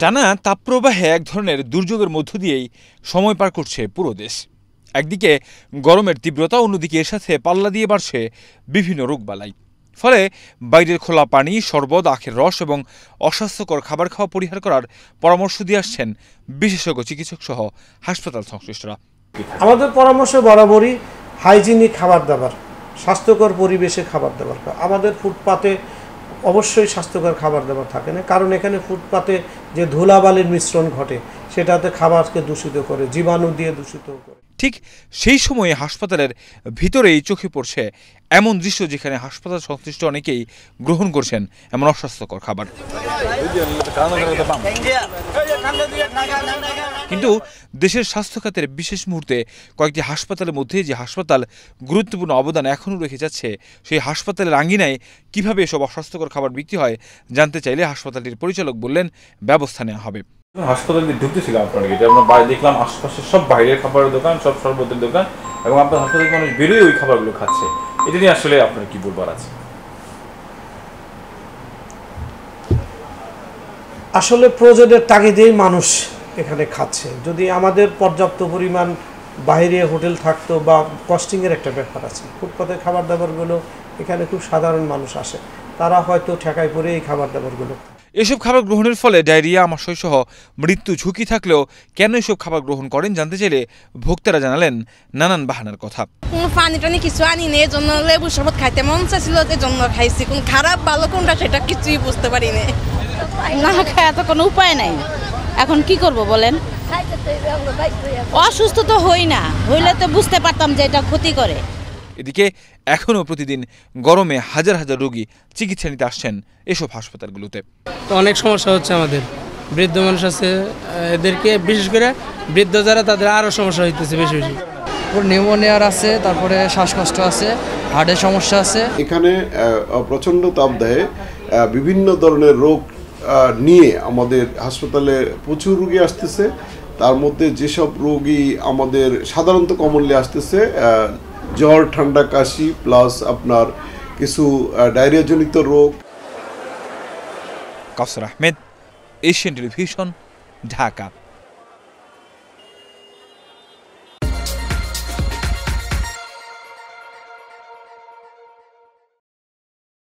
টানা তাপপ্রবাহে এক ধরনের দুর্যোগের মধ্য দিয়েই সময় পার করছে পুরো দেশ একদিকে গরমের তীব্রতা অন্যদিকে এর সাথে পাল্লা দিয়ে বাড়ছে বিভিন্ন রোগবালাই ফলে বাইরের খোলা পানি শরবত আখের রস এবং অস্বাস্থ্যকর খাবার খাওয়া পরিহার করার পরামর্শ দিয়ে আসছেন বিশেষজ্ঞ চিকিৎসক সহ হাসপাতাল সংশ্লিষ্টরা আমাদের পরামর্শ বরাবরই হাইজিনিক খাবার দাবার স্বাস্থ্যকর পরিবেশে খাবার দাবার আমাদের ফুটপাতে অবশ্যই স্বাস্থ্যকর খাবার দাবার থাকে না কারণ এখানে ফুটপাতে যে ধুলাবালির মিশ্রণ ঘটে সেটাতে খাবারকে দূষিত করে জীবাণু দিয়ে দূষিত করে ঠিক সেই সময়ে হাসপাতালের ভিতরেই চোখে পড়ছে এমন দৃশ্য যেখানে হাসপাতাল সংশ্লিষ্ট অনেকেই গ্রহণ করছেন এমন অস্বাস্থ্যকর খাবার কিন্তু দেশের স্বাস্থ্য খাতের বিশেষ মুহূর্তে কয়েকটি হাসপাতালের মধ্যে যে হাসপাতাল গুরুত্বপূর্ণ অবদান এখনও রেখে যাচ্ছে সেই হাসপাতালের আঙ্গিনায় কিভাবে এসব অস্বাস্থ্যকর খাবার বিক্রি হয় জানতে চাইলে হাসপাতালটির পরিচালক বললেন ব্যবস্থা নেওয়া হবে হাসপাতালে ঢুকতেছিলাম আপনাকে যে আমরা বাইরে দেখলাম আশপাশের সব বাইরের খাবারের দোকান সব সরবতের দোকান এবং আপনার হাসপাতাল মানুষ বেরোয় ওই খাবারগুলো খাচ্ছে এটা নিয়ে আসলে আপনার কি বলবার আছে আসলে প্রজেক্টের তাগিদেই মানুষ এখানে খাচ্ছে যদি আমাদের পর্যাপ্ত পরিমাণ বাইরে হোটেল থাকতো বা কস্টিংয়ের একটা ব্যাপার আছে ফুটপাতে খাবার দাবারগুলো এখানে খুব সাধারণ মানুষ আসে তারা হয়তো ঠেকায় পরে এই খাবার দাবারগুলো এসব খাবার গ্রহণের ফলে ডায়রিয়া আমাশয় সহ মৃত্যু ঝুঁকি থাকলেও কেন এসব খাবার গ্রহণ করেন জানতে চাইলে ভোক্তারা জানালেন নানান বাহানার কথা কোনো পানি টানি কিছু আনি নেই এজন্য লেবু শরবত খাইতে মন চাইছিল এজন্য খাইছি কোন খারাপ ভালো কোনটা সেটা কিছুই বুঝতে পারিনি না খায় খাওয়া তো কোনো উপায় নাই এখন কি করব বলেন অসুস্থ তো হই না হইলে তো বুঝতে পারতাম যে এটা ক্ষতি করে এদিকে এখনও প্রতিদিন গরমে হাজার হাজার রোগী চিকিৎসা নিতে আসছেন এসব হাসপাতালগুলোতে তো অনেক সমস্যা হচ্ছে আমাদের বৃদ্ধ মানুষ আছে এদেরকে বিশেষ করে বৃদ্ধ যারা তাদের আরও সমস্যা হইতেছে বেশি বেশি নিউমোনিয়ার আছে তারপরে শ্বাসকষ্ট আছে হার্টের সমস্যা আছে এখানে প্রচণ্ড দেয় বিভিন্ন ধরনের রোগ নিয়ে আমাদের হাসপাতালে প্রচুর রুগী আসতেছে তার মধ্যে যেসব রোগী আমাদের সাধারণত কমনলি আসতেছে জ্বর ঠান্ডা কাশি প্লাস আপনার কিছু ডায়রিয়াজনিত রোগ কসর আহমেদ এশিয়ান টেলিভিশন ঢাকা